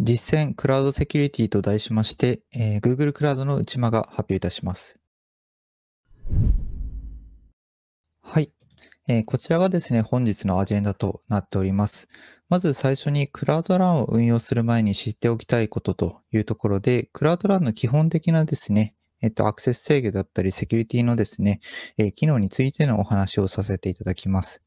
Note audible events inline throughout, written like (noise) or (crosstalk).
実践クラウドセキュリティと題しまして、えー、Google クラウドの内間が発表いたします。はい、えー、こちらがですね、本日のアジェンダとなっております。まず最初にクラウドランを運用する前に知っておきたいことというところで、クラウドランの基本的なですね、えっと、アクセス制御だったり、セキュリティのですね、えー、機能についてのお話をさせていただきます。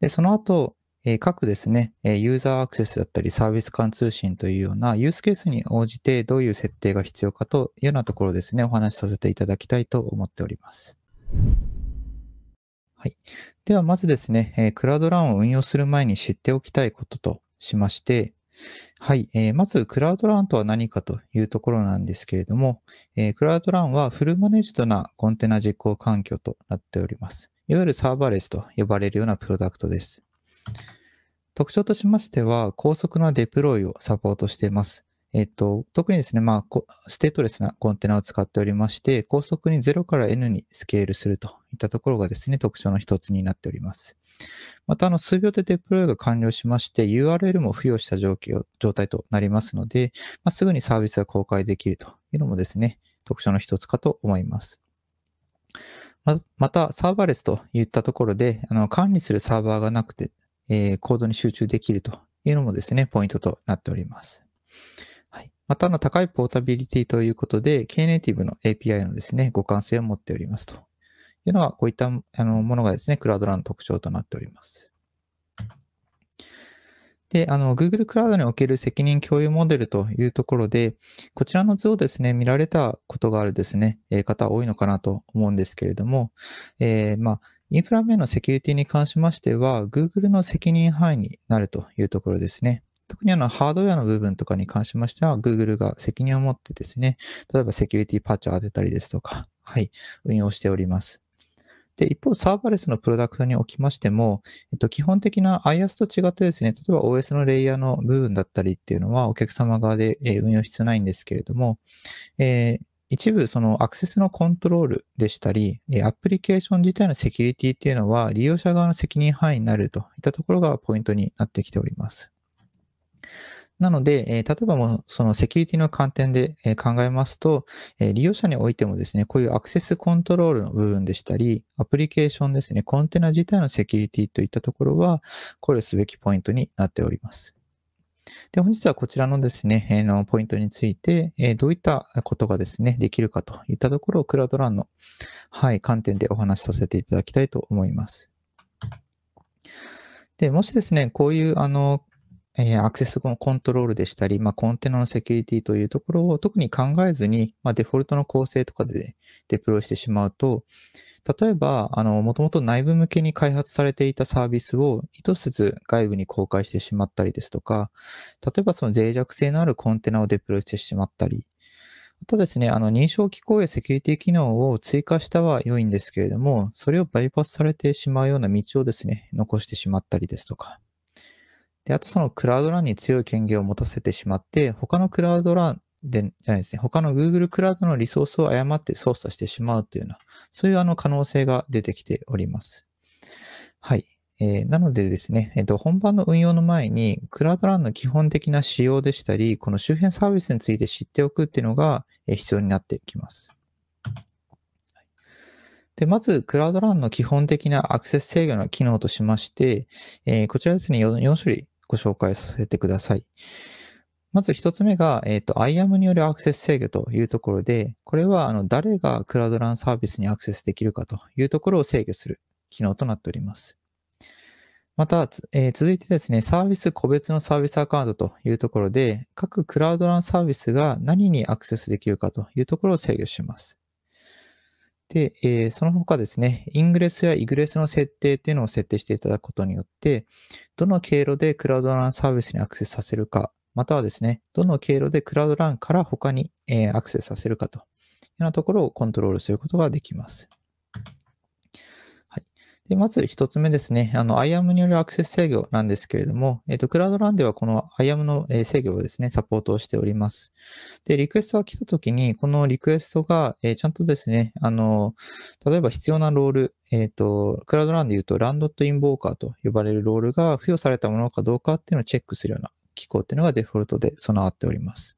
で、その後、え各ですね、えユーザーアクセスだったりサービス間通信というようなユースケースに応じてどういう設定が必要かというようなところですね、お話しさせていただきたいと思っております。はい。では、まずですね、えクラウドランを運用する前に知っておきたいこととしまして、はい、えー、まず、クラウドランとは何かというところなんですけれども、えー、クラウドランはフルマネージドなコンテナ実行環境となっております。いわゆるサーバーレスと呼ばれるようなプロダクトです。特徴としましては、高速なデプロイをサポートしています。えっと、特にですね、まあ、ステートレスなコンテナを使っておりまして、高速に0から N にスケールするといったところがですね、特徴の一つになっております。また、あの、数秒でデプロイが完了しまして、URL も付与した状況、状態となりますので、まあ、すぐにサービスが公開できるというのもですね、特徴の一つかと思います。また、サーバーレスといったところで、あの管理するサーバーがなくてえー、コードに集中できるというのもですね、ポイントとなっております。はい、また、の、高いポータビリティということで、Knative の API のですね、互換性を持っておりますというのは、こういったあのものがですね、クラウドランの特徴となっております。で、あの、Google クラウドにおける責任共有モデルというところで、こちらの図をですね、見られたことがあるですね、え方多いのかなと思うんですけれども、えー、まあ、インフラ面のセキュリティに関しましては、Google の責任範囲になるというところですね。特にあのハードウェアの部分とかに関しましては、Google が責任を持ってですね、例えばセキュリティパッチを当てたりですとか、はい、運用しております。で、一方、サーバレスのプロダクトにおきましても、えっと、基本的な IaaS と違ってですね、例えば OS のレイヤーの部分だったりっていうのは、お客様側で運用必要ないんですけれども、えー一部そのアクセスのコントロールでしたり、アプリケーション自体のセキュリティっていうのは利用者側の責任範囲になるといったところがポイントになってきております。なので、え例えばもそのセキュリティの観点で、え考えますと、え利用者においてもですね、こういうアクセスコントロールの部分でしたり、アプリケーションですね、コンテナ自体のセキュリティといったところは考慮すべきポイントになっております。で、本日はこちらのですね、えー、のポイントについて、えー、どういったことがですね、できるかといったところをクラウドランの、はい、観点でお話しさせていただきたいと思います。で、もしですね、こういう、あの、えアクセス後のコントロールでしたり、まあ、コンテナのセキュリティというところを特に考えずに、まあ、デフォルトの構成とかでデプロイしてしまうと、例えば、あの、もともと内部向けに開発されていたサービスを意図せず外部に公開してしまったりですとか、例えばその脆弱性のあるコンテナをデプロイしてしまったり、あとですね、あの、認証機構やセキュリティ機能を追加したは良いんですけれども、それをバイパスされてしまうような道をですね、残してしまったりですとか。で、あとそのクラウドランに強い権限を持たせてしまって、他のクラウドランで、じゃないですね。他の Google クラウドのリソースを誤って操作してしまうというような、そういうあの可能性が出てきております。はい。えー、なのでですね、えっ、ー、と、本番の運用の前に、クラウドランの基本的な仕様でしたり、この周辺サービスについて知っておくっていうのが、えー、必要になってきます。で、まず、クラウドランの基本的なアクセス制御の機能としまして、えー、こちらですね4、4種類ご紹介させてください。まず一つ目が、えっ、ー、と、IAM によるアクセス制御というところで、これは、あの、誰がクラウドランサービスにアクセスできるかというところを制御する機能となっております。また、えー、続いてですね、サービス個別のサービスアカウントというところで、各クラウドランサービスが何にアクセスできるかというところを制御します。で、えー、その他ですね、イングレスやイグレスの設定っていうのを設定していただくことによって、どの経路でクラウドランサービスにアクセスさせるかまたはですね、どの経路でクラウドランから他に、えアクセスさせるかというようなところをコントロールすることができます。はい、でまず1つ目ですね、あの IAM によるアクセス制御なんですけれども、えっ、ー、と、クラウドランではこの IAM の制御をですね、サポートをしております。で、リクエストが来たときに、このリクエストが、えちゃんとですね、あの、例えば必要なロール、えっ、ー、と、クラウドランで言うと、ランドットインボーカーと呼ばれるロールが付与されたものかどうかっていうのをチェックするような機構っていうのがデフォルトで備わっております。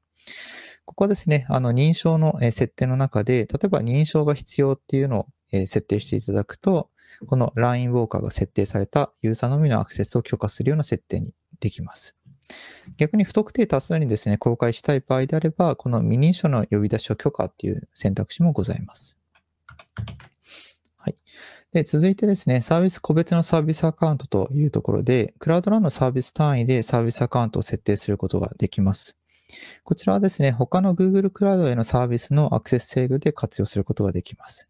ここはですね、あの認証の設定の中で、例えば認証が必要っていうのを設定していただくと、この LINE ウォーカーが設定されたユーザーのみのアクセスを許可するような設定にできます。逆に不特定多数にですね、公開したい場合であれば、この未認証の呼び出しを許可っていう選択肢もございます。はい。で、続いてですね、サービス、個別のサービスアカウントというところで、クラウドランのサービス単位でサービスアカウントを設定することができます。こちらはですね、他の Google クラウドへのサービスのアクセス制御で活用することができます。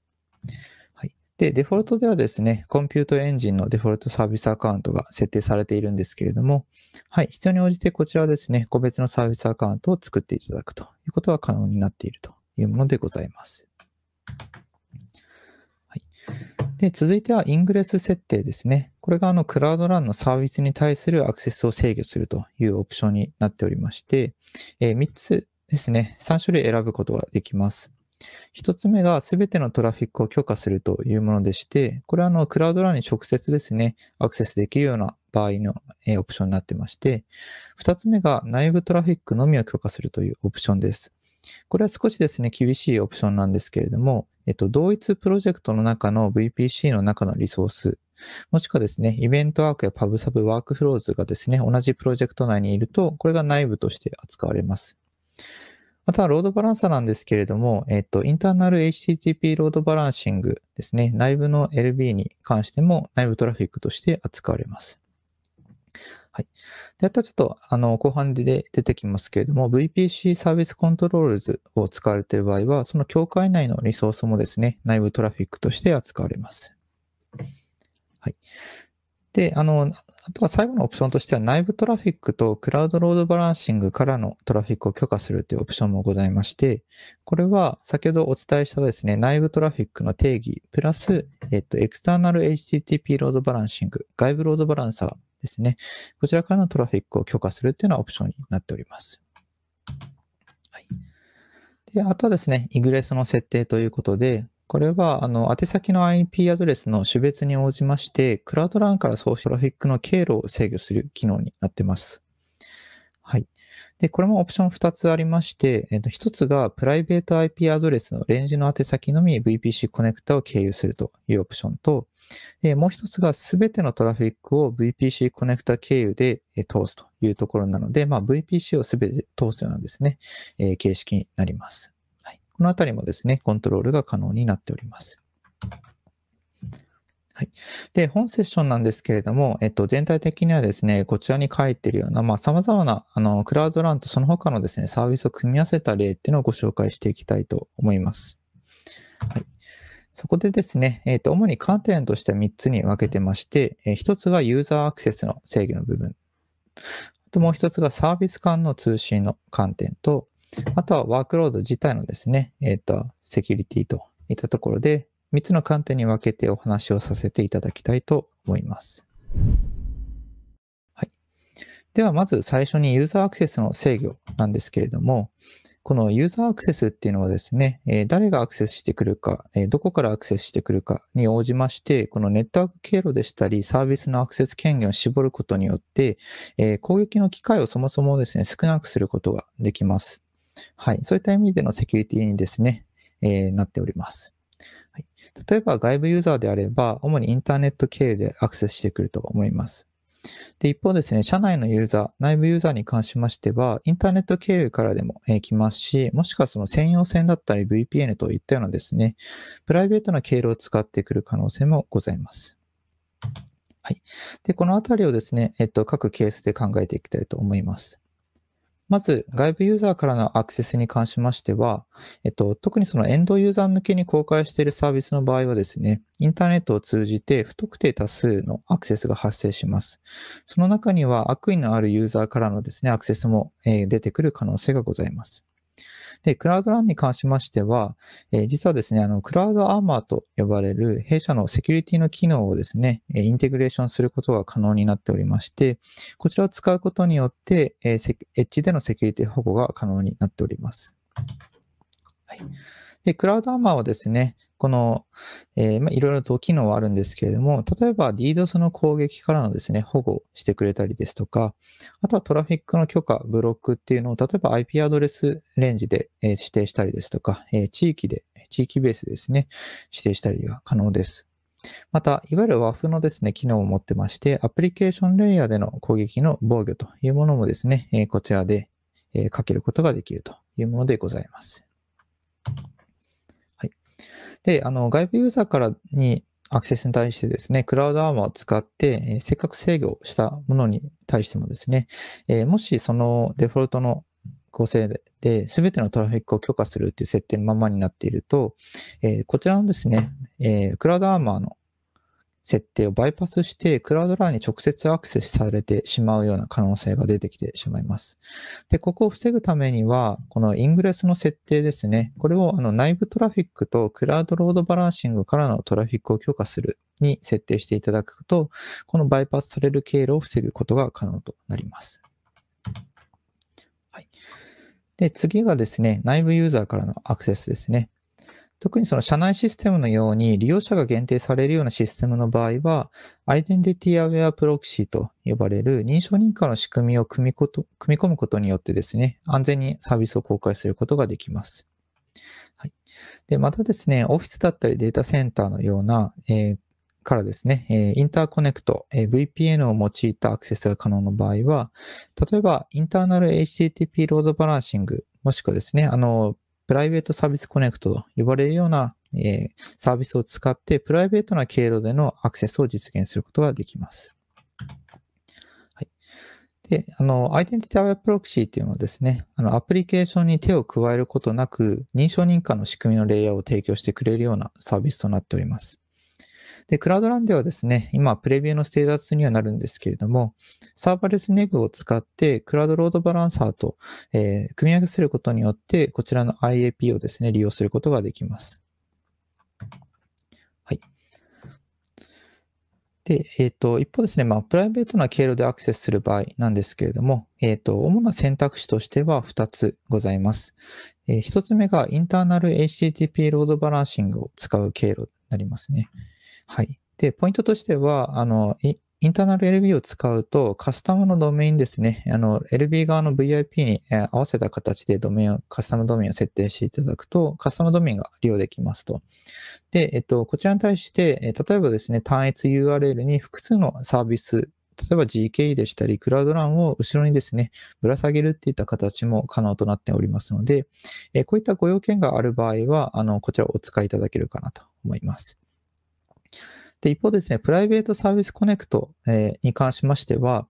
はい、で、デフォルトではですね、コンピュートエンジンのデフォルトサービスアカウントが設定されているんですけれども、はい、必要に応じてこちらですね、個別のサービスアカウントを作っていただくということが可能になっているというものでございます。で、続いてはイングレス設定ですね。これがあのクラウドランのサービスに対するアクセスを制御するというオプションになっておりまして、えー、3つですね、3種類選ぶことができます。1つ目が全てのトラフィックを許可するというものでして、これはあのクラウドランに直接ですね、アクセスできるような場合の、えオプションになってまして、2つ目が内部トラフィックのみを許可するというオプションです。これは少しですね、厳しいオプションなんですけれども、えっと、同一プロジェクトの中の VPC の中のリソース、もしくはですね、イベントワークやパブサブワークフローズがですね、同じプロジェクト内にいると、これが内部として扱われます。また、ロードバランサーなんですけれども、えっと、インターナル HTTP ロードバランシングですね、内部の LB に関しても内部トラフィックとして扱われます。はい。で、あとちょっと、あの、後半で出てきますけれども、VPC サービスコントロールズを使われている場合は、その境界内のリソースもですね、内部トラフィックとして扱われます。はい。で、あの、あとは最後のオプションとしては、内部トラフィックとクラウドロードバランシングからのトラフィックを許可するというオプションもございまして、これは先ほどお伝えしたですね、内部トラフィックの定義、プラス、えっと、エクスターナル HTTP ロードバランシング、外部ロードバランサー、ですね。こちらからのトラフィックを許可するっていうのはオプションになっております。はい、であとはですね、イグレスの設定ということで、これは、あの、宛先の IP アドレスの種別に応じまして、クラウドランから送信トラフィックの経路を制御する機能になってます。はい。で、これもオプション2つありまして、えっと、1つがプライベート IP アドレスのレンジの宛先のみ VPC コネクタを経由するというオプションと、もう一つが全てのトラフィックを VPC コネクタ経由で、え通すというところなので、まあ、VPC を全て通すようなですね、え形式になります。はい、このあたりもですね、コントロールが可能になっております。はい。で、本セッションなんですけれども、えっと、全体的にはですね、こちらに書いてるような、まあ、様々な、あの、クラウドランとその他のですね、サービスを組み合わせた例っていうのをご紹介していきたいと思います。はい。そこでですね、えっ、ー、と、主に観点としては3つに分けてまして、えー、1つがユーザーアクセスの制御の部分。あともう1つがサービス間の通信の観点と、あとはワークロード自体のですね、えっ、ー、と、セキュリティといったところで、3つの観点に分けてお話をさせていただきたいと思います。はい。では、まず最初にユーザーアクセスの制御なんですけれども、このユーザーアクセスっていうのはですね、え誰がアクセスしてくるか、えどこからアクセスしてくるかに応じまして、このネットワーク経路でしたり、サービスのアクセス権限を絞ることによって、え攻撃の機会をそもそもですね、少なくすることができます。はい。そういった意味でのセキュリティにですね、えなっております。はい、例えば外部ユーザーであれば、主にインターネット経由でアクセスしてくると思います。で、一方ですね、社内のユーザー、内部ユーザーに関しましては、インターネット経由からでも、えー、来ますし、もしくはその専用線だったり VPN といったようなですね、プライベートな経路を使ってくる可能性もございます。はい。で、このあたりをですね、えっと、各ケースで考えていきたいと思います。まず、外部ユーザーからのアクセスに関しましては、えっと、特にそのエンドユーザー向けに公開しているサービスの場合はですね、インターネットを通じて不特定多数のアクセスが発生します。その中には悪意のあるユーザーからのですね、アクセスも、え出てくる可能性がございます。で、クラウドランに関しましては、え実はですね、あの、クラウドアーマーと呼ばれる弊社のセキュリティの機能をですね、インテグレーションすることが可能になっておりまして、こちらを使うことによって、えエッジでのセキュリティ保護が可能になっております。はい。で、クラウドアーマーはですね、この、えー、まあ、いろいろと機能はあるんですけれども、例えば DDoS の攻撃からのですね、保護してくれたりですとか、あとはトラフィックの許可、ブロックっていうのを、例えば IP アドレスレンジで、え指定したりですとか、えー、地域で、地域ベースですね、指定したりが可能です。また、いわゆる WAF のですね、機能を持ってまして、アプリケーションレイヤーでの攻撃の防御というものもですね、えこちらで、えかけることができるというものでございます。で、あの、外部ユーザーからにアクセスに対してですね、クラウドアーマーを使って、えー、せっかく制御したものに対してもですね、えー、もしそのデフォルトの構成で全てのトラフィックを許可するっていう設定のままになっていると、えー、こちらのですね、えクラウドアーマーの設定をバイパスして、クラウドラインに直接アクセスされてしまうような可能性が出てきてしまいます。で、ここを防ぐためには、このイングレスの設定ですね。これをあの内部トラフィックとクラウドロードバランシングからのトラフィックを強化するに設定していただくと、このバイパスされる経路を防ぐことが可能となります。はい。で、次がですね、内部ユーザーからのアクセスですね。特にその社内システムのように利用者が限定されるようなシステムの場合は、アイデンティティアウェアプロキシと呼ばれる認証認可の仕組みを組み組み込むことによってですね、安全にサービスを公開することができます。はい、でまたですね、オフィスだったりデータセンターのような、えー、からですね、えインターコネクト、え VPN を用いたアクセスが可能の場合は、例えばインターナル HTTP ロードバランシング、もしくはですね、あの、プライベートサービスコネクトと呼ばれるような、えサービスを使って、プライベートな経路でのアクセスを実現することができます。はい、で、あの、アイデンティティアウェブプロキシーというのはですね、あの、アプリケーションに手を加えることなく、認証認可の仕組みのレイヤーを提供してくれるようなサービスとなっております。で、クラウドランではですね、今、プレビューのステータスにはなるんですけれども、サーバレスネグを使って、クラウドロードバランサーと、えー、組み合わせることによって、こちらの IAP をですね、利用することができます。はい。で、えっ、ー、と、一方ですね、まあ、プライベートな経路でアクセスする場合なんですけれども、えっ、ー、と、主な選択肢としては2つございます。え1つ目が、インターナル HTTP ロードバランシングを使う経路になりますね。うんはい。で、ポイントとしては、あの、インターナル LB を使うと、カスタムのドメインですね。あの、LB 側の VIP に合わせた形でドメインを、カスタムドメインを設定していただくと、カスタムドメインが利用できますと。で、えっと、こちらに対して、例えばですね、単一 URL に複数のサービス、例えば GKE でしたり、クラウドランを後ろにですね、ぶら下げるっていった形も可能となっておりますので、えこういったご要件がある場合は、あの、こちらをお使いいただけるかなと思います。で、一方ですね、プライベートサービスコネクト、えに関しましては、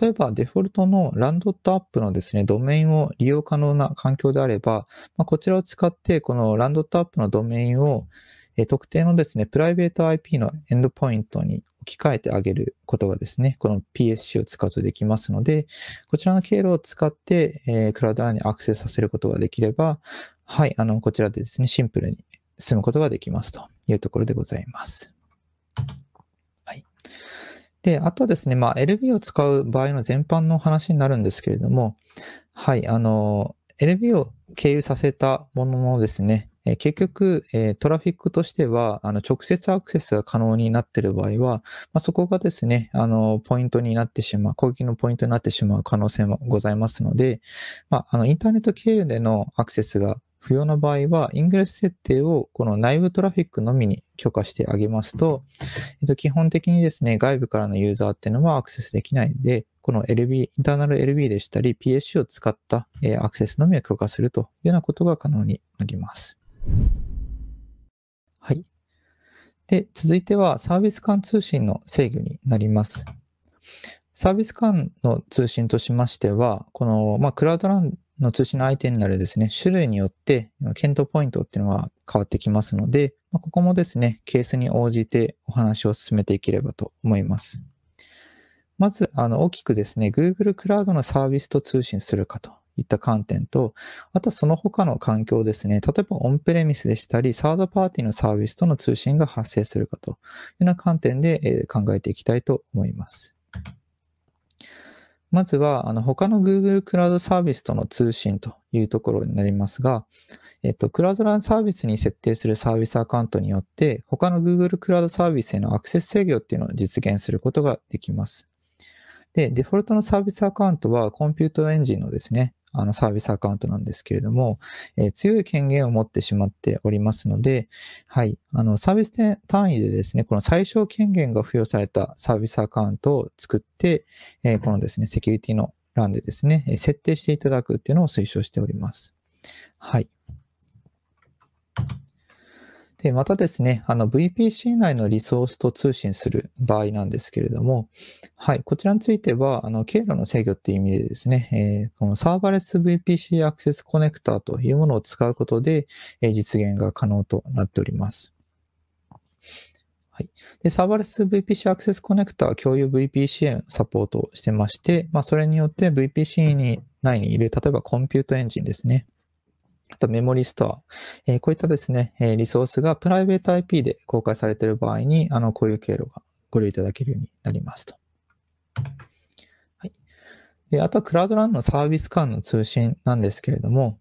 例えばデフォルトのランドットアップのですね、ドメインを利用可能な環境であれば、まあ、こちらを使って、このランドットアップのドメインを、え特定のですね、プライベート IP のエンドポイントに置き換えてあげることがですね、この PSC を使うとできますので、こちらの経路を使って、えー、クラウドラにアクセスさせることができれば、はい、あの、こちらでですね、シンプルに進むことができますというところでございます。はい。で、あとですね、まあ、LB を使う場合の全般の話になるんですけれども、はい、あの、LB を経由させたもののですね、え結局、えトラフィックとしては、あの直接アクセスが可能になっている場合は、まあ、そこがですね、あの、ポイントになってしまう、攻撃のポイントになってしまう可能性もございますので、まあ、あの、インターネット経由でのアクセスが不要な場合は、イングレス設定をこの内部トラフィックのみに許可してあげますと、えっと、基本的にですね、外部からのユーザーっていうのはアクセスできないんで、この LB、インターナル LB でしたり PSC を使った、えアクセスのみを許可するというようなことが可能になります。はい。で、続いてはサービス間通信の制御になります。サービス間の通信としましては、この、まあ、クラウドランの通信の相手になるですね、種類によって検討ポイントっていうのは変わってきますので、まここもですね、ケースに応じてお話を進めていければと思います。まず、あの、大きくですね、Google クラウドのサービスと通信するかといった観点と、あとその他の環境ですね、例えばオンプレミスでしたり、サードパーティーのサービスとの通信が発生するかというような観点で考えていきたいと思います。まずは、あの、他の Google クラウドサービスとの通信というところになりますが、えっと、クラウドランサービスに設定するサービスアカウントによって、他の Google クラウドサービスへのアクセス制御っていうのを実現することができます。で、デフォルトのサービスアカウントは、コンピュートエンジンのですね、あのサービスアカウントなんですけれども、えー、強い権限を持ってしまっておりますので、はい、あのサービス単位でですね、この最小権限が付与されたサービスアカウントを作って、えー、このですね、セキュリティの欄でですね、設定していただくっていうのを推奨しております。はい。で、またですね、あの VPC 内のリソースと通信する場合なんですけれども、はい、こちらについては、あの経路の制御っていう意味でですね、えー、このサーバレス VPC アクセスコネクターというものを使うことで、えー、実現が可能となっております。はい、でサーバレス VPC アクセスコネクタは共有 VPC へのサポートをしてまして、まあ、それによって VPC に内にいる、例えばコンピュートエンジンですね。あとメモリストア。えー、こういったですね、えー、リソースがプライベート IP で公開されている場合に、あの、こういう経路がご利用いただけるようになりますと。はい。であとはクラウドランのサービス間の通信なんですけれども、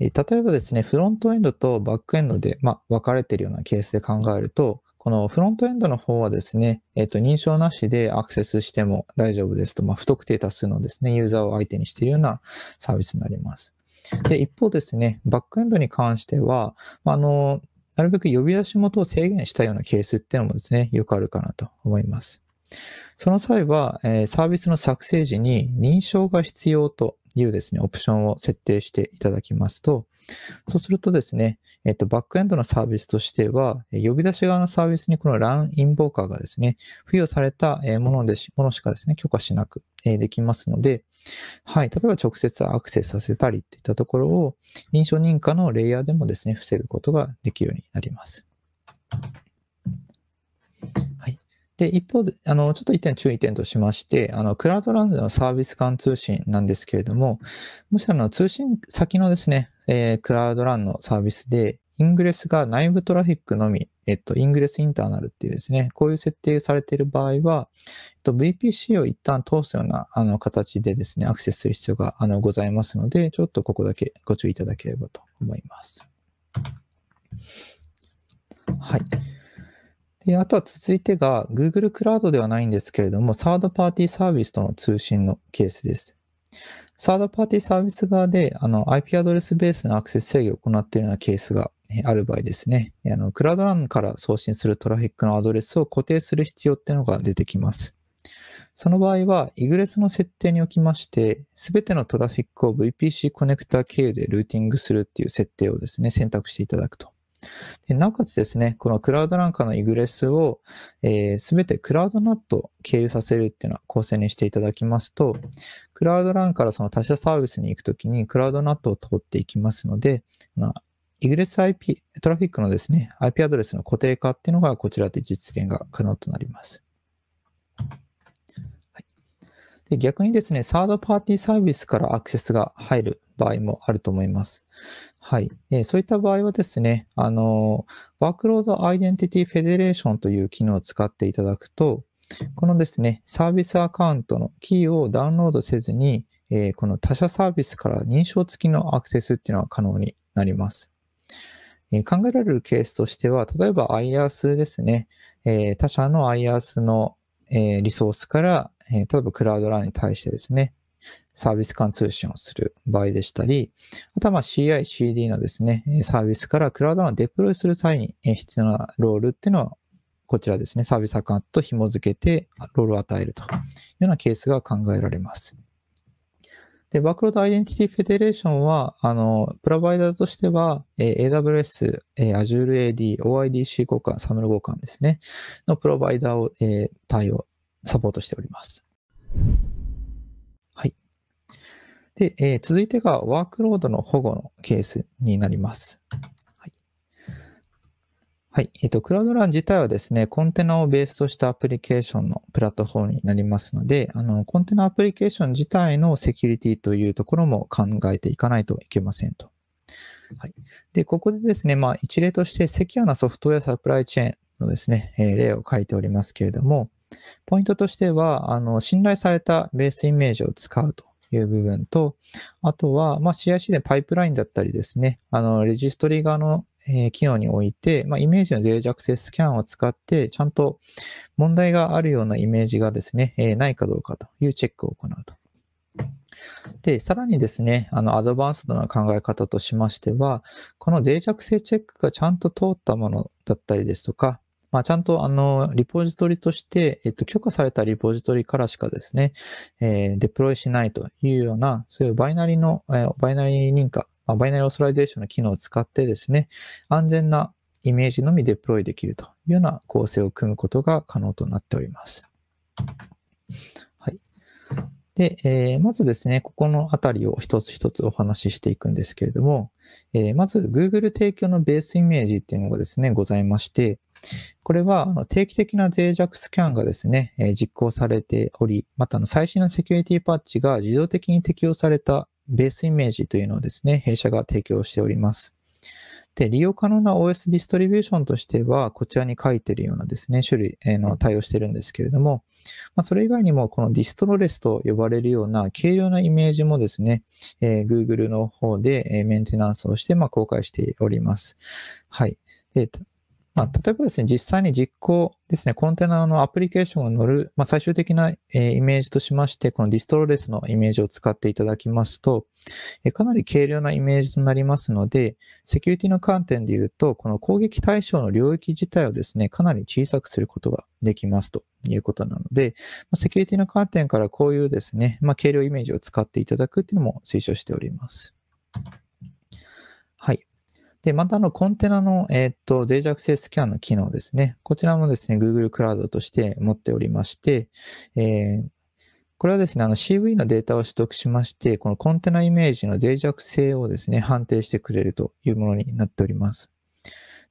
えー、例えばですね、フロントエンドとバックエンドで、まあ、分かれているようなケースで考えると、このフロントエンドの方はですね、えっ、と、認証なしでアクセスしても大丈夫ですと、まあ、不特定多数のですね、ユーザーを相手にしているようなサービスになります。で、一方ですね、バックエンドに関しては、あの、なるべく呼び出し元を制限したようなケースっていうのもですね、よくあるかなと思います。その際は、えー、サービスの作成時に認証が必要というですね、オプションを設定していただきますと、そうするとですね、えっと、バックエンドのサービスとしては、呼び出し側のサービスにこの l ン n インボーカーがですね、付与されたものでしものしかですね、許可しなくできますので、はい。例えば直接アクセスさせたりっていったところを認証認可のレイヤーでもですね、防ぐことができるようになります。はい。で、一方で、あの、ちょっと一点注意点としまして、あの、クラウドランズのサービス間通信なんですけれども、もしあの、通信先のですね、えー、クラウドランのサービスで、イングレスが内部トラフィックのみえっと、イングレスインターナルっていうですね、こういう設定されている場合は、えっと、VPC を一旦通すようなあの形でですね、アクセスする必要があのございますので、ちょっとここだけご注意いただければと思います。はい。であとは続いてが Google クラウドではないんですけれども、サードパーティーサービスとの通信のケースです。サードパーティーサービス側であの IP アドレスベースのアクセス制御を行っているようなケースがある場合ですね、あのクラウドランから送信するトラフィックのアドレスを固定する必要っていうのが出てきます。その場合は、イグレスの設定におきまして、すべてのトラフィックを VPC コネクタ経由でルーティングするっていう設定をですね、選択していただくと。でなおかつですね、このクラウドランカのイグレスをすべ、えー、てクラウドナット経由させるっていうのは構成にしていただきますと、クラウドランからその他社サービスに行くときにクラウドナットを通っていきますので、まあ、イグレス IP、トラフィックのですね、IP アドレスの固定化っていうのがこちらで実現が可能となります。はい、で逆にですね、サードパーティーサービスからアクセスが入る場合もあると思います。はい。えー、そういった場合はですね、あのワークロードアイデンティティフェデレーションという機能を使っていただくと、このですね、サービスアカウントのキーをダウンロードせずに、えー、この他社サービスから認証付きのアクセスっていうのは可能になります。え考えられるケースとしては、例えば IaaS ですね。え他社の IaaS の、えリソースから、え例えばクラウドランに対してですね、サービス間通信をする場合でしたり、あとはま CI、CD のですね、サービスからクラウドランをデプロイする際に必要なロールっていうのは、こちらですね、サービスアカウントと紐付けてロールを与えるというようなケースが考えられます。で、バックロードアイデンティティフェデレーションは、あの、プロバイダーとしては、えー、AWS、えー、Azure AD、OIDC 互換、サムル互換ですね、のプロバイダーを、えー、対応、サポートしております。はい。で、えー、続いてがワークロードの保護のケースになります。はい。えっ、と、クラウドラン自体はですね、コンテナをベースとしたアプリケーションのプラットフォームになりますので、あの、コンテナアプリケーション自体のセキュリティというところも考えていかないといけませんと。はい。で、ここでですね、まあ、一例として、セキュアなソフトウェアサプライチェーンのですね、えー、例を書いておりますけれども、ポイントとしては、あの、信頼されたベースイメージを使うという部分と、あとは、まあ、CIC でパイプラインだったりですね、あの、レジストリ側のえ機能において、まあ、イメージの脆弱性スキャンを使って、ちゃんと問題があるようなイメージがですね、えないかどうかというチェックを行うと。で、さらにですね、あの、アドバンスドな考え方としましては、この脆弱性チェックがちゃんと通ったものだったりですとか、まあ、ちゃんとあの、リポジトリとして、えっと、許可されたリポジトリからしかですね、えー、デプロイしないというような、そういうバイナリの、えー、バイナリ認可まあ、バイナリーオーソライゼーションの機能を使ってですね、安全なイメージのみデプロイできるというような構成を組むことが可能となっております。はい。で、えー、まずですね、ここのあたりを一つ一つお話ししていくんですけれども、えー、まず Google 提供のベースイメージっていうのがですね、ございまして、これは定期的な脆弱スキャンがですね、実行されており、また最新のセキュリティパッチが自動的に適用されたベースイメージというのをですね、弊社が提供しております。で、利用可能な OS ディストリビューションとしては、こちらに書いてるようなですね、種類、えの対応してるんですけれども、まあ、それ以外にも、このディストロレスと呼ばれるような軽量なイメージもですね、えー、Google の方でメンテナンスをして、まあ、公開しております。はい。でまあ、例えばですね、実際に実行ですね、コンテナのアプリケーションを乗る、まあ、最終的な、えイメージとしまして、このディストロレスのイメージを使っていただきますと、えかなり軽量なイメージとなりますので、セキュリティの観点で言うと、この攻撃対象の領域自体をですね、かなり小さくすることができますということなので、まセキュリティの観点からこういうですね、まあ、軽量イメージを使っていただくというのも推奨しております。で、またあのコンテナの、えっ、ー、と、脆弱性スキャンの機能ですね。こちらもですね、Google クラウドとして持っておりまして、えー、これはですね、あの CV のデータを取得しまして、このコンテナイメージの脆弱性をですね、判定してくれるというものになっております。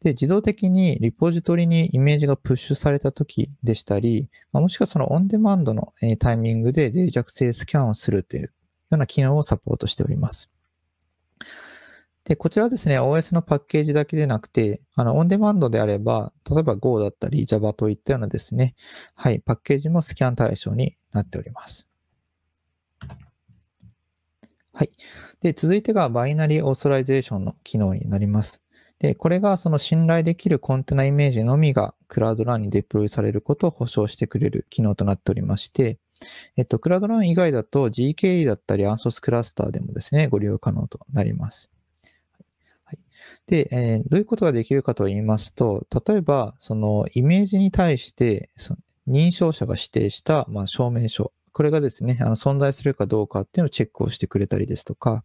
で、自動的にリポジトリにイメージがプッシュされた時でしたり、もしくはそのオンデマンドのタイミングで脆弱性スキャンをするというような機能をサポートしております。で、こちらですね、OS のパッケージだけでなくて、あの、オンデマンドであれば、例えば Go だったり Java といったようなですね、はい、パッケージもスキャン対象になっております。はい。で、続いてがバイナリーオーソライゼーションの機能になります。で、これがその信頼できるコンテナイメージのみがクラウドランにデプロイされることを保証してくれる機能となっておりまして、えっと、クラウドラン以外だと GKE だったり ANSOS クラスターでもですね、ご利用可能となります。で、えー、どういうことができるかと言いますと、例えば、そのイメージに対して、その認証者が指定した、まあ、証明書、これがですね、あの存在するかどうかっていうのをチェックをしてくれたりですとか、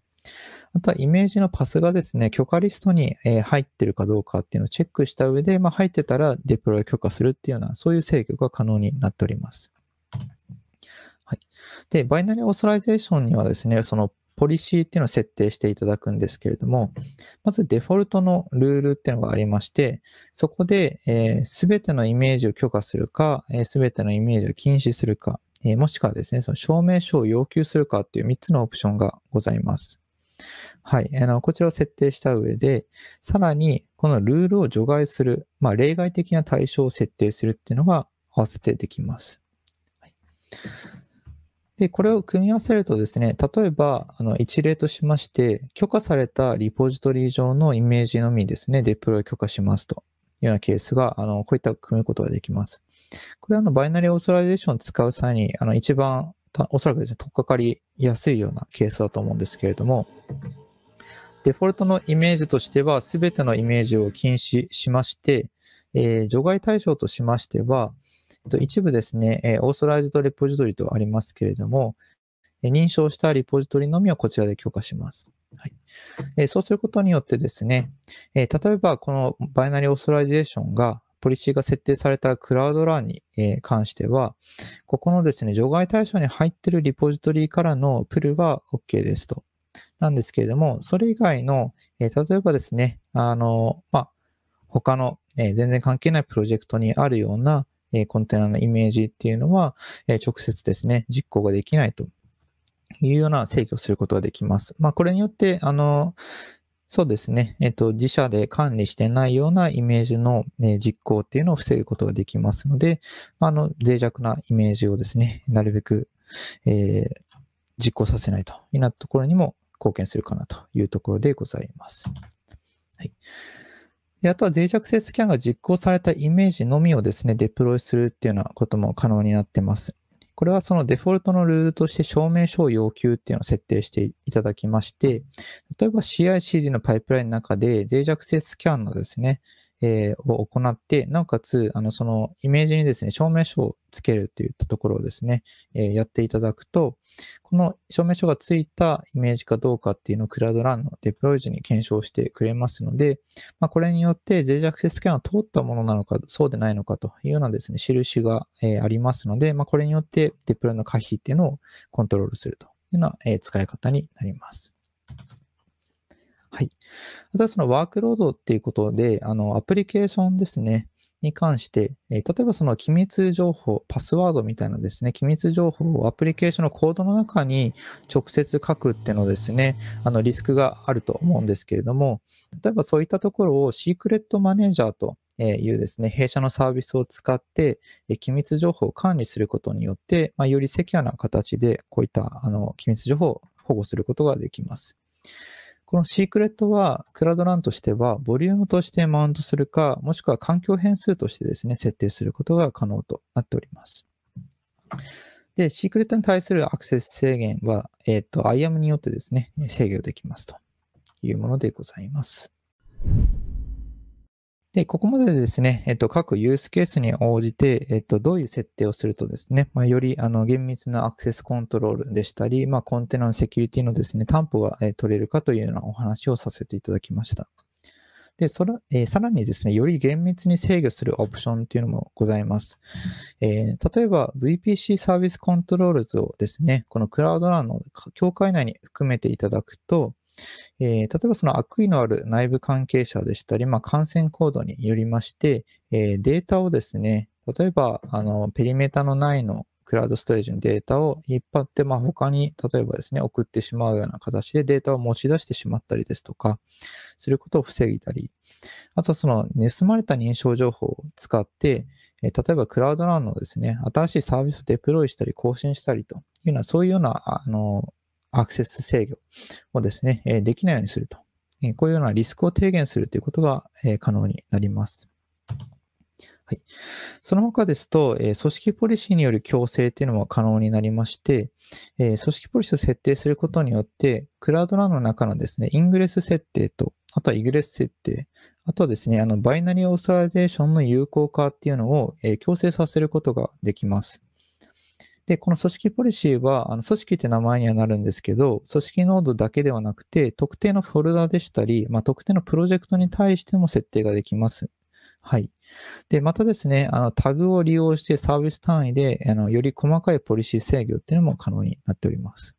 あとはイメージのパスがですね、許可リストに入ってるかどうかっていうのをチェックした上で、まあ、入ってたらデプロイ許可するっていうような、そういう制御が可能になっております。はい。で、バイナリーオーソライゼーションにはですね、そのポリシーっていうのを設定していただくんですけれども、まずデフォルトのルールっていうのがありまして、そこで、えー、全てのイメージを許可するか、えー、全てのイメージを禁止するか、えー、もしくはですね、その証明書を要求するかっていう3つのオプションがございます。はい。あの、こちらを設定した上で、さらに、このルールを除外する、まあ、例外的な対象を設定するっていうのが合わせてできます。はいで、これを組み合わせるとですね、例えば、あの、一例としまして、許可されたリポジトリ上のイメージのみですね、デプロイ許可しますというようなケースが、あの、こういった組むことができます。これは、あの、バイナリーオーソライゼーションを使う際に、あの、一番、おそらくですね、取っかかりやすいようなケースだと思うんですけれども、デフォルトのイメージとしては、すべてのイメージを禁止しまして、えー、除外対象としましては、一部ですね、オーソライズドレポジトリとありますけれども、認証したリポジトリのみをこちらで許可します。はい、そうすることによってですね、例えばこのバイナリーオーソライゼーションが、ポリシーが設定されたクラウドランに関しては、ここのですね、除外対象に入っているリポジトリからのプルは OK ですと。なんですけれども、それ以外の、例えばですね、あの、まあ、他の、全然関係ないプロジェクトにあるようなえコンテナのイメージっていうのは、え直接ですね、実行ができないというような制御をすることができます。まあ、これによって、あの、そうですね。えっ、と、自社で管理してないようなイメージの、実行っていうのを防ぐことができますので、あの、脆弱なイメージをですね、なるべく、えー、実行させないというなところにも貢献するかなというところでございます。はい。で、あとは脆弱性スキャンが実行されたイメージのみをですね、デプロイするっていうようなことも可能になってます。これはそのデフォルトのルールとして証明書を要求っていうのを設定していただきまして、例えば CICD のパイプラインの中で脆弱性スキャンのですね、えー、を行って、なおかつ、あの、そのイメージにですね、証明書をつけるといったところをですね、えー、やっていただくと、この証明書がついたイメージかどうかっていうのをクラウドランのデプロイ時に検証してくれますので、まあ、これによって脆弱性スキャンを通ったものなのか、そうでないのかというようなですね、印が、えー、ありますので、まあ、これによってデプロイの可否っていうのをコントロールするというような、えー、使い方になります。はい。あとはそのワークロードっていうことで、あの、アプリケーションですね。に関して、え例えばその機密情報、パスワードみたいなですね、機密情報をアプリケーションのコードの中に直接書くっていうのですね、あのリスクがあると思うんですけれども、例えばそういったところをシークレットマネージャーというですね、弊社のサービスを使って、機密情報を管理することによって、まあ、よりセキュアな形でこういったあの機密情報を保護することができます。このシークレットは、クラウドランとしては、ボリュームとしてマウントするか、もしくは環境変数としてですね、設定することが可能となっております。で、シークレットに対するアクセス制限は、えっ、ー、と、IAM によってですね、制御できますというものでございます。で、ここまでですね、えっと、各ユースケースに応じて、えっと、どういう設定をするとですね、まあ、よりあの厳密なアクセスコントロールでしたり、まあ、コンテナのセキュリティのですね、担保が、え取れるかというようなお話をさせていただきました。で、そら、えー、さらにですね、より厳密に制御するオプションというのもございます。えー、例えば、VPC サービスコントロールズをですね、このクラウドランの境界内に含めていただくと、えー、例えばその悪意のある内部関係者でしたり、まあ、感染行動によりまして、えー、データをですね、例えばあのペリメータの内のクラウドストレージのデータを引っ張って、まあ、他に例えばですね、送ってしまうような形でデータを持ち出してしまったりですとか、することを防ぎたり、あとその盗まれた認証情報を使って、例えばクラウドランのですね、新しいサービスをデプロイしたり更新したりというような、そういうようなあのアクセス制御をですね、えできないようにすると。えこういうようなリスクを低減するということが、え可能になります。はい、その他ですと、え組織ポリシーによる強制というのも可能になりまして、え組織ポリシーを設定することによって、クラウドランの中のですね、イングレス設定と、あとはイグレス設定、あとはですね、あのバイナリーオーサラリゼーションの有効化っていうのを、え強制させることができます。で、この組織ポリシーは、あの組織って名前にはなるんですけど、組織ノードだけではなくて、特定のフォルダでしたり、まあ、特定のプロジェクトに対しても設定ができます。はい。で、またですね、あのタグを利用してサービス単位であのより細かいポリシー制御っていうのも可能になっております。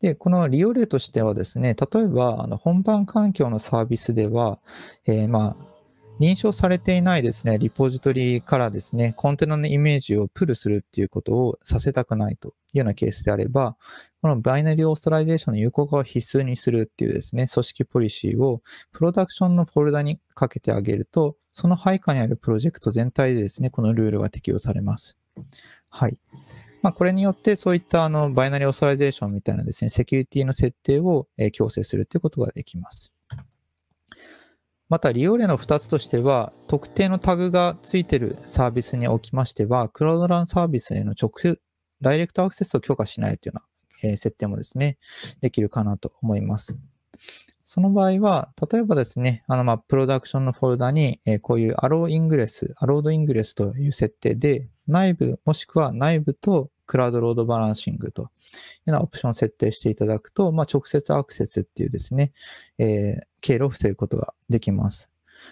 で、この利用例としてはですね、例えば、あの本番環境のサービスでは、えー、まあ、認証されていないですね、リポジトリからですね、コンテナのイメージをプルするっていうことをさせたくないというようなケースであれば、このバイナリーオーストライゼーションの有効化を必須にするっていうですね、組織ポリシーをプロダクションのフォルダにかけてあげると、その配下にあるプロジェクト全体でですね、このルールが適用されます。はい。まあ、これによってそういったあのバイナリーオーストライゼーションみたいなですね、セキュリティの設定を強制するということができます。また利用例の2つとしては、特定のタグがついているサービスにおきましては、クラウドランサービスへの直接、ダイレクトアクセスを許可しないというような、えー、設定もですね、できるかなと思います。その場合は、例えばですね、あの、まあ、プロダクションのフォルダに、えー、こういう Allow Ingress、Allowed Ingress という設定で、内部もしくは内部とクラウドロードバランシングというようなオプションを設定していただくと、まあ、直接アクセスっていうですね、えー、経路を防ぐことができます。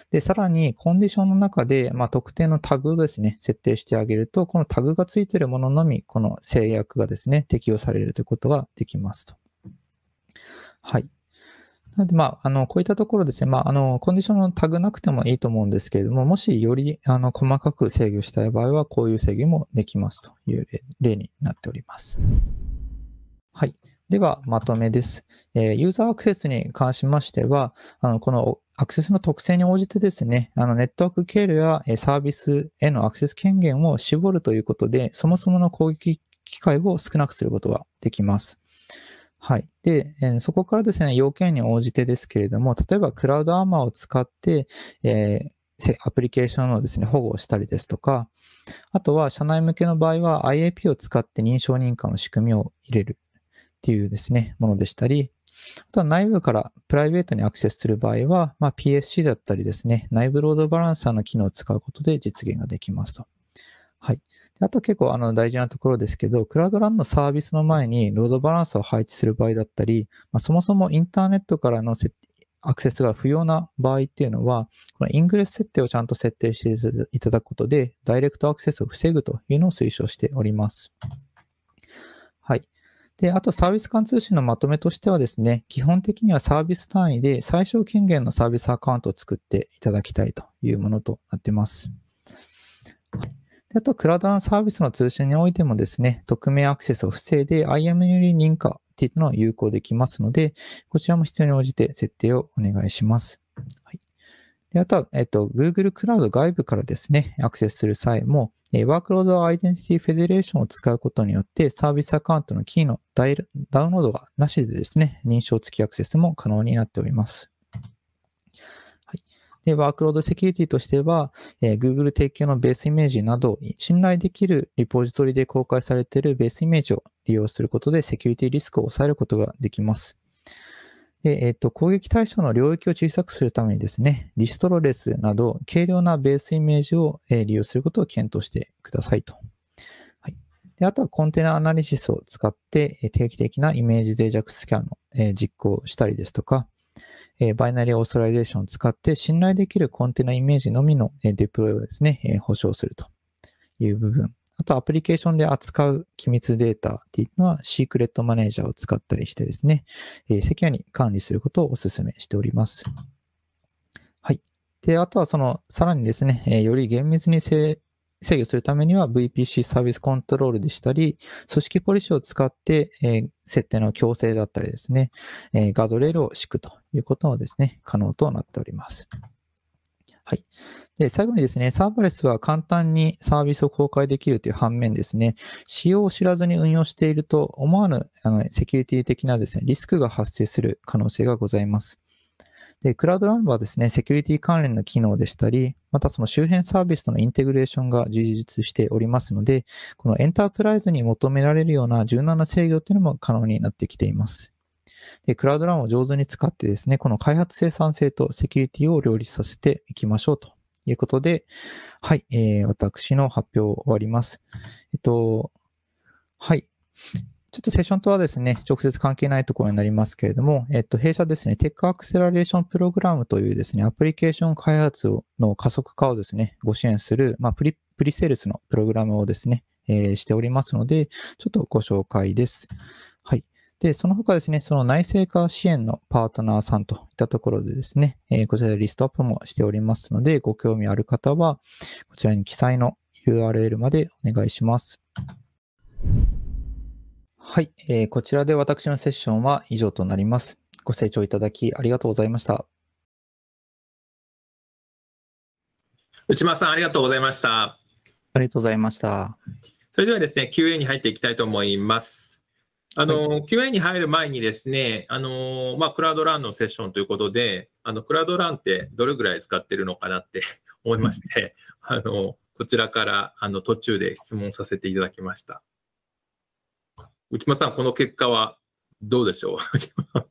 で、さらにコンディションの中で、まあ、特定のタグをですね、設定してあげると、このタグがついているもののみ、この制約がですね、適用されるということができますと。はい。なので、まあ、あの、こういったところですね、まあ、あの、コンディションのタグなくてもいいと思うんですけれども、もしより、あの、細かく制御したい場合は、こういう制御もできますという例になっております。はい。では、まとめです。えー、ユーザーアクセスに関しましては、あの、このアクセスの特性に応じてですね、あのネットワーク経路やサービスへのアクセス権限を絞るということで、そもそもの攻撃機会を少なくすることができます。はい。で、えー、そこからですね、要件に応じてですけれども、例えばクラウドアーマーを使って、えー、アプリケーションのですね、保護をしたりですとか、あとは社内向けの場合は IAP を使って認証認可の仕組みを入れるっていうですね、ものでしたり、あとは内部からプライベートにアクセスする場合は、まあ、PSC だったりですね、内部ロードバランサーの機能を使うことで実現ができますと。はい。あと結構あの大事なところですけど、クラウドランのサービスの前にロードバランスを配置する場合だったり、まあ、そもそもインターネットからのアクセスが不要な場合っていうのは、このイングレス設定をちゃんと設定していただくことで、ダイレクトアクセスを防ぐというのを推奨しております。はい。で、あとサービス間通信のまとめとしてはですね、基本的にはサービス単位で最小権限のサービスアカウントを作っていただきたいというものとなっています。はいあと、クラウドのサービスの通信においてもですね、匿名アクセスを防いで IAM より認可っていうのは有効できますので、こちらも必要に応じて設定をお願いします。はい、であとは、えっと、Google クラウド外部からですね、アクセスする際も、ワークロードアイデンティティフェデレーションを使うことによって、サービスアカウントのキーのダウンロードがなしでですね、認証付きアクセスも可能になっております。で、ワークロードセキュリティとしては、えー、Google 提供のベースイメージなど、信頼できるリポジトリで公開されているベースイメージを利用することで、セキュリティリスクを抑えることができます。で、えっ、と、攻撃対象の領域を小さくするためにですね、ディストロレスなど、軽量なベースイメージを、えー、利用することを検討してくださいと。はい。で、あとはコンテナアナリシスを使って、定期的なイメージ脆弱スキャンの、えー、実行したりですとか、えバイナリーオーソライゼーションを使って信頼できるコンテナイメージのみの、デプロイをですね、保証するという部分。あと、アプリケーションで扱う機密データっていうのは、シークレットマネージャーを使ったりしてですね、セキュアに管理することをお勧めしております。はい。で、あとはその、さらにですね、より厳密に制御するためには VPC サービスコントロールでしたり、組織ポリシーを使って、えー、設定の強制だったりですね、えー、ガードレールを敷くということをですね、可能となっております。はい。で、最後にですね、サーバレスは簡単にサービスを公開できるという反面ですね、使用を知らずに運用していると思わぬあのセキュリティ的なですね、リスクが発生する可能性がございます。で、クラウドランはですね、セキュリティ関連の機能でしたり、またその周辺サービスとのインテグレーションが充実しておりますので、このエンタープライズに求められるような柔軟な制御というのも可能になってきています。で、クラウドランを上手に使ってですね、この開発生産性とセキュリティを両立させていきましょうということで、はい、えー、私の発表を終わります。えっと、はい。ちょっとセッションとはですね、直接関係ないところになりますけれども、えっと、弊社ですね、テックアクセラレーションプログラムというですね、アプリケーション開発をの加速化をですね、ご支援する、まあ、プリ、プリセールスのプログラムをですね、えー、しておりますので、ちょっとご紹介です。はい。で、その他ですね、その内製化支援のパートナーさんといったところでですね、えー、こちらでリストアップもしておりますので、ご興味ある方は、こちらに記載の URL までお願いします。はい、えー、こちらで私のセッションは以上となります。ご清聴いただきありがとうございました。内間さん、ありがとうございました。ありがとうございました。それではですね、Q&A に入っていきたいと思います。あの、はい、Q&A に入る前にですね、あの、まあ、クラウドランのセッションということで、あの、クラウドランってどれぐらい使ってるのかなって (laughs) 思いまして、あの、こちらから、あの、途中で質問させていただきました。内間さん、この結果はどうでしょう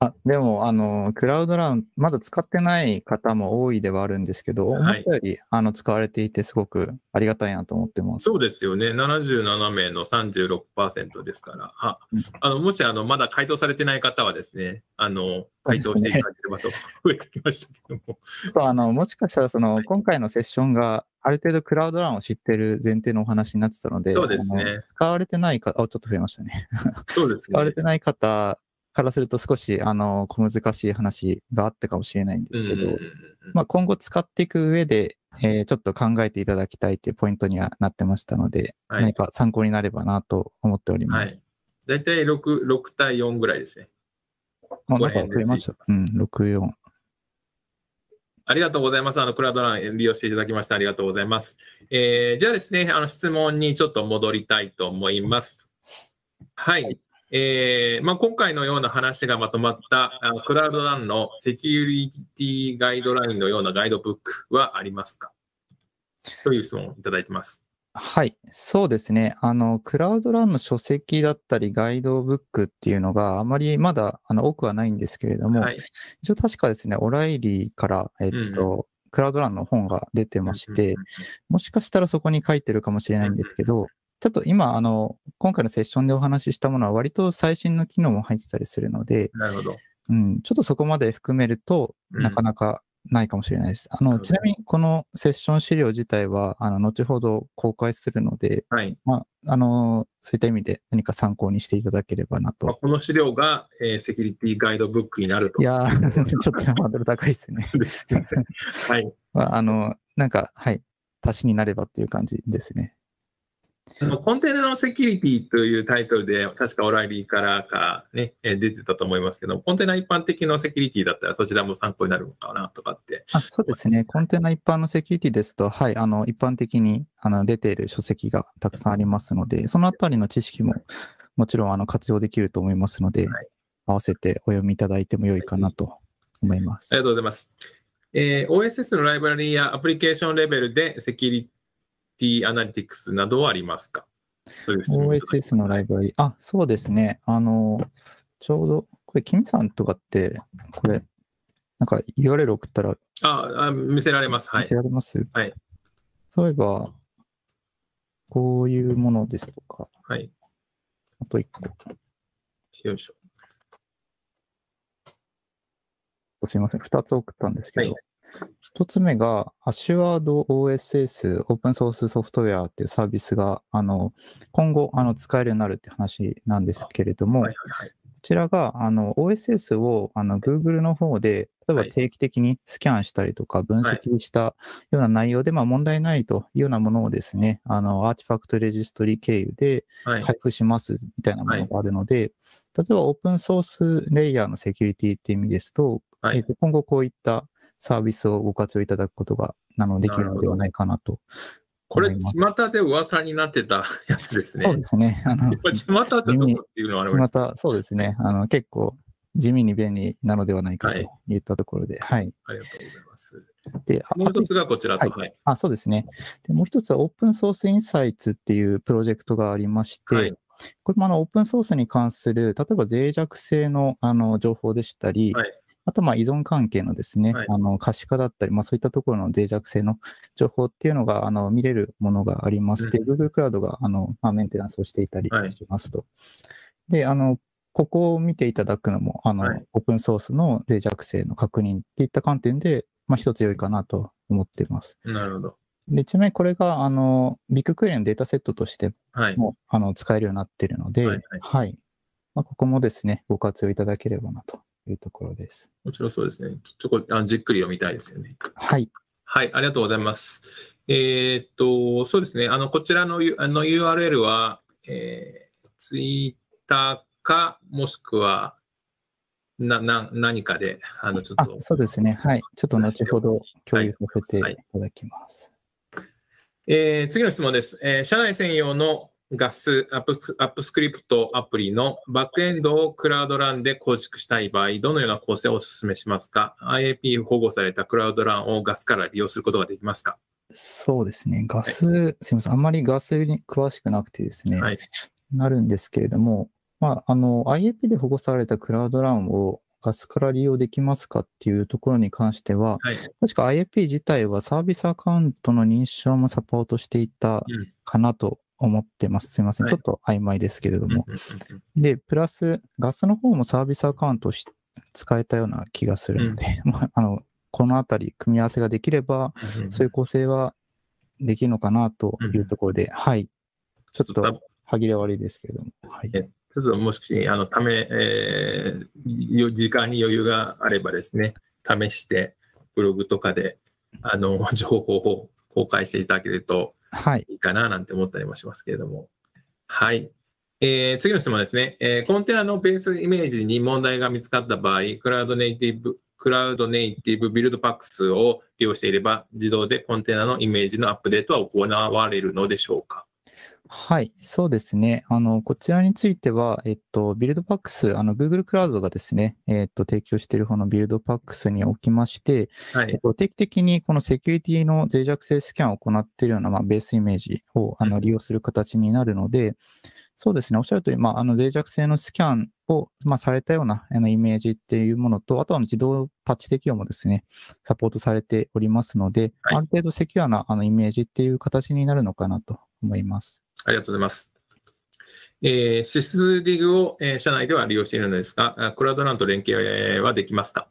あでもあの、クラウドラン、まだ使ってない方も多いではあるんですけど、思ったより、はい、あの使われていて、すごくありがたいなと思ってますそうですよね、77名の36%ですから、あ、あのもしあのまだ回答されてない方はですね、あの回答していただければと、増えてきましたけども。(laughs) あのもしかしたらその、はい、今回のセッションがある程度クラウドランを知ってる前提のお話になってたので、そうですね。使われてない方、ちょっと増えましたね。そうですね。使われてない方からすると少し、あの、小難しい話があったかもしれないんですけど、まあ、今後使っていく上で、えー、ちょっと考えていただきたいというポイントにはなってましたので、はい、何か参考になればなと思っております。はい、大体 6, 6対4ぐらいですね。まあ、なんか増えました。うん、6、4。ありがとうございます。あの、クラウドラン利用していただきましてありがとうございます。えー、じゃあですね、あの、質問にちょっと戻りたいと思います。はい。えー、まあ、今回のような話がまとまったあクラウドランのセキュリティガイドラインのようなガイドブックはありますかという質問をいただいてます。はい、そうですね。あの、クラウドランの書籍だったり、ガイドブックっていうのが、あまりまだあの多くはないんですけれども、はい、一応確かですね、オライリーから、えっと、うん、クラウドランの本が出てまして、もしかしたらそこに書いてるかもしれないんですけど、ちょっと今、あの、今回のセッションでお話ししたものは、割と最新の機能も入ってたりするので、なるほど。うん、ちょっとそこまで含めると、なかなかないかもしれないです。あのちなみにこのセッション資料自体はあの後ほど公開するので、はいまあ、あのそういった意味で何か参考にしていただければなと。まあ、この資料が、えー、セキュリティガイドブックになると。いやー、(laughs) ちょっとハードル高いですね。(laughs) ですね。はい、(laughs) まあ。あの、なんか、はい、足しになればっていう感じですね。あのコンテナのセキュリティというタイトルで、確かオラリーからか、ね、出てたと思いますけど、コンテナ一般的のセキュリティだったら、そちらも参考になるのかなとかってあそうですね、コンテナ一般のセキュリティですと、はい、あの一般的にあの出ている書籍がたくさんありますので、そのあたりの知識ももちろんあの活用できると思いますので、はい、合わせてお読みいただいても良いかなと思います。ありがとうございます。えー、OSS のライブラリやアプリケーションレベルでセキュリ T アナリティクスなどはありますか ?OSS のライブラリあ、そうですね。あの、ちょうど、これ、キムさんとかって、これ、なんか URL 送ったら。ああ、見せられます。はい。見せられます。はい。そういえば、こういうものですとか。はい。あと1個。よいしょ。すみません、2つ送ったんですけど。はい1つ目が、ハッシュワード o s s オープンソースソフトウェアっていうサービスが、あの、今後、あの、使えるようになるって話なんですけれども、こちらがあの OSS をあの Google の方で、例えば定期的にスキャンしたりとか分析したような内容で、まあ、問題ないというようなものをですね、あのアーティファクトレジストリ経由で配布しますみたいなものがあるので、例えばオープンソースレイヤーのセキュリティっていう意味ですと、えと今後こういったサービスをご活用いただくことがなのできるのではないかなとこれ、巷で噂になってた (laughs) やつですね。そうですね。あの、やっ巷ってどこっていうのはありますかそうですね。あの、結構、地味に便利なのではないかと言ったところで、はい。はい、ありがとうございます。で、もう一つがこちらと、はい、あ、そうですね。で、もう一つはオープンソースインサイツっていうプロジェクトがありまして、はい、これもあのオープンソースに関する、例えば脆弱性のあの情報でしたり、はいあと、まあ、依存関係のですね、はい、あの可視化だったり、まあ、そういったところの脆弱性の情報っていうのがあの見れるものがありまして、うん、Google クラウドがあの、まあ、メンテナンスをしていたりしますと。はい、で、あの、ここを見ていただくのも、あの、はい、オープンソースの脆弱性の確認っていった観点で、まあ、一つ良いかなと思っています。なるほど。でちなみにこれがあのビッグクエリのデータセットとしても、はい、あの使えるようになっているので、はい、はいはい、まあ、ここもですね、ご活用いただければなというところです。もちろんそうですね。ちょっとあのじっくり読みたいですよね。はい。はい、ありがとうございます。えー、っと、そうですね。あの、こちらのあの URL は、えー、ツイッターか、もしくは、な、な、何かで、あの、ちょっと。そうですね。はい。ちょっと後ほど共有させていただきます。はいはい、えー、次の質問です。えー、社内専用のガスアップアップスクリプトアプリのバックエンドをクラウドランで構築したい場合、どのような構成をお勧めしますか ?IAP 保護されたクラウドランをガスから利用することができますかそうですね。ガス、はい、すみません。あんまりガスに詳しくなくてですね。はい、なるんですけれども、まあ、あの、IAP で保護されたクラウドランをガスから利用できますかっていうところに関しては、はい、確か IAP 自体はサービスアカウントの認証もサポートしていたかなと思ってます。すいません。ちょっと曖昧ですけれども。で、プラス、ガスの方もサービスアカウント使えたような気がするので、うん、(laughs) まあ、あのこの辺り、組み合わせができれば、うん、そういう構成はできるのかなというところで、うん、はい。ちょっと歯切れ悪いですけれども。はい、ちょっともし、あの、ため、えー、時間に余裕があればですね、試して、ブログとかで、あの、(laughs) 情報を公開していただけると、はい、いいかななんて思ったりもしますけれども。はい。えー、次の質問ですね、えー、コンテナのベースイメージに問題が見つかった場合、クラウドネイティブ、クラウドネイティブビルドパックスを利用していれば、自動でコンテナのイメージのアップデートは行われるのでしょうかはい、そうですね。あの、こちらについては、えっと、ビルドパックス、あの、Google クラウドがですね、えっと、提供している方のビルドパックスにおきまして、はい、えっと、定期的にこのセキュリティの脆弱性スキャンを行っているような、まあ、ベースイメージを、あの、利用する形になるので、うん、そうですね、おっしゃる通り、まあ、あの、脆弱性のスキャンを、まあ、されたような、あの、イメージっていうものと、あとは自動パッチ適用もですね、サポートされておりますので、はい、ある程度セキュアな、あの、イメージっていう形になるのかなと思います。ありがとうございます。えー、シスディグを、えー、社内では利用しているのですが、クラウドランと連携はできますか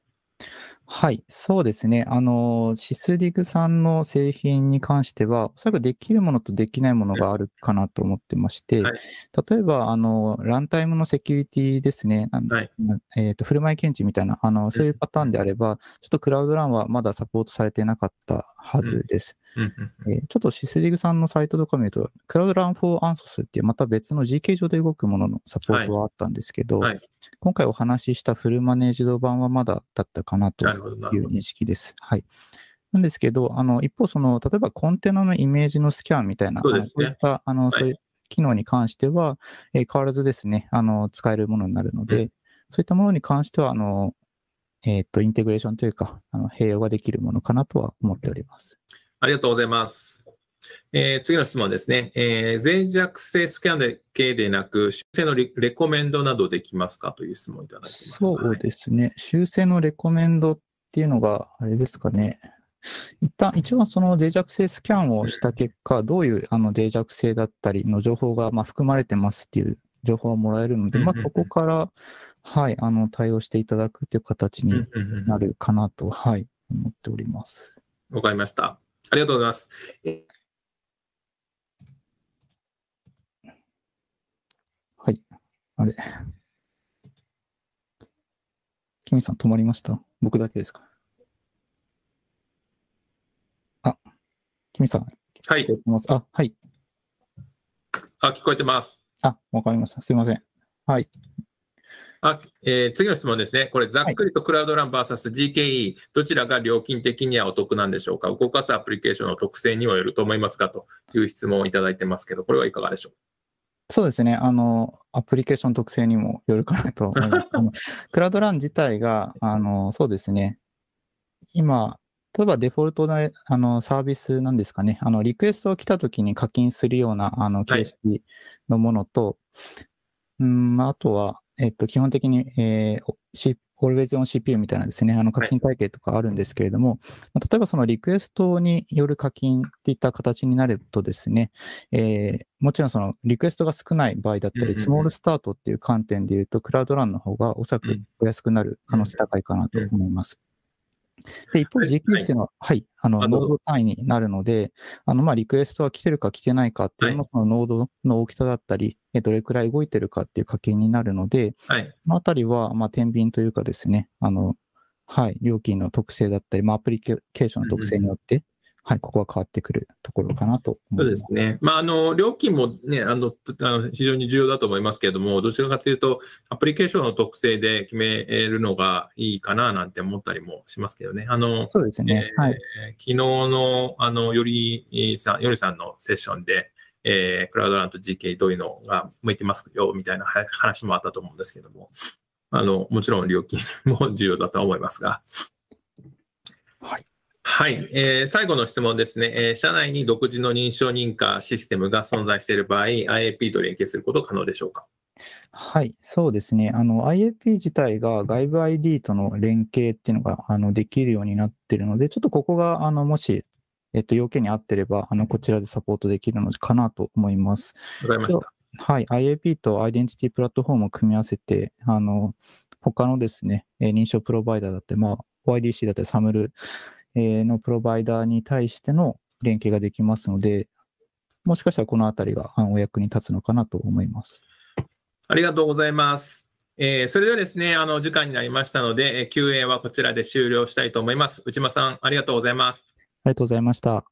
はい、そうですね。あの、シスディグさんの製品に関しては、おそらくできるものとできないものがあるかなと思ってまして、はい、例えば、あの、ランタイムのセキュリティですね、はい、えっ、ー、と、振る舞い検知みたいな、あの、そういうパターンであれば、ちょっとクラウドランはまだサポートされてなかったはずです。うんうん、えー、ちょっとシスディグさんのサイトとか見ると、クラウドラン4アンソスっていうまた別の GK 上で動くもののサポートはあったんですけど、はい、今回お話ししたフルマネージド版はまだだったかなという認識です。はい。なんですけど、あの一方その、例えばコンテナのイメージのスキャンみたいな、そう、ね,、いったあの、はい、そういう機能に関しては、えー、変わらずですねあの、使えるものになるので、うん、そういったものに関しては、あのえー、っとインテグレーションというかあの、併用ができるものかなとは思っております。ありがとうございます。えー、次の質問ですね、えー、脆弱性スキャンだけでなく、修正のレコメンドなどできますかという質問をいただきます、ね、そうですね、修正のレコメンドっていうのが、あれですかね。一旦、一応その脆弱性スキャンをした結果、どういうあの脆弱性だったりの情報がまあ含まれてますっていう情報をもらえるので、まあ、そこから、はい、あの対応していただくという形になるかなと、はい、思っております。わかりました。ありがとうございます。はい、あれ。キミさん、止まりました僕だけですか。あ、君さん。はい。あ、はい。あ、聞こえてます。あ、わかりました。すいません。はい。あえー、次の質問ですね、これ、ざっくりとクラウドラン VSGKE、どちらが料金的にはお得なんでしょうか、動かすアプリケーションの特性にはよると思いますかという質問をいただいてますけど、これはいかがでしょうそうですね。あの、アプリケーション特性にもよるかなと思います。(laughs) クラウドラン自体が、あの、そうですね。今、例えばデフォルトなあのサービスなんですかね。あの、リクエストを来た時に課金するような、あの、形式のものと、はい、うん、あとは、えっと、基本的に、えー、Always on CPU みたいなですね、あの課金体系とかあるんですけれども、はい、例えばそのリクエストによる課金っていった形になるとですね、えー、もちろんそのリクエストが少ない場合だったり、スモールスタートっていう観点で言うと、クラウドランの方がおそらくお安くなる可能性高いかなと思います。で、一方、時給っていうのは、はい、あの、濃度単位になるので、あの、まリクエストは来てるか来てないかっていうのは、その濃度の大きさだったり、どれくらい動いてるかっていう課金になるので、はい、そのあたりは、ま天秤というかですね、あの、はい、料金の特性だったり、まアプリケーションの特性によって、はい、ここは変わってくるところかなとそうですね、まあ、あの料金も、ね、あのあの非常に重要だと思いますけれども、どちらかというと、アプリケーションの特性で決めるのがいいかななんて思ったりもしますけどね、あのそうですね、えー、はい、昨日のあのよりさんよりさんのセッションで、えー、クラウドランと GK、どういうのが向いてますよみたいな話もあったと思うんですけども、あのもちろん料金も重要だとは思いますが。はいはい、えー、最後の質問ですね、えー、社内に独自の認証認可システムが存在している場合、IAP と連携すること可能でしょうか。はい、そうですね。あの、IAP 自体が外部 ID との連携っていうのがあのできるようになってるので、ちょっとここが、あの、もし、えっと、要件に合ってれば、あの、こちらでサポートできるのかなと思います。わかりました。はい、IAP とアイデンティティプラットフォームを組み合わせて、あの、他のですね、認証プロバイダーだって、まあ、y d c だってサムルのプロバイダーに対しての連携ができますので、もしかしたらこのあたりがお役に立つのかなと思います。ありがとうございます。えー、それではですね、あの、時間になりましたので、えー、QA はこちらで終了したいと思います。内間さん、ありがとうございます。ありがとうございました。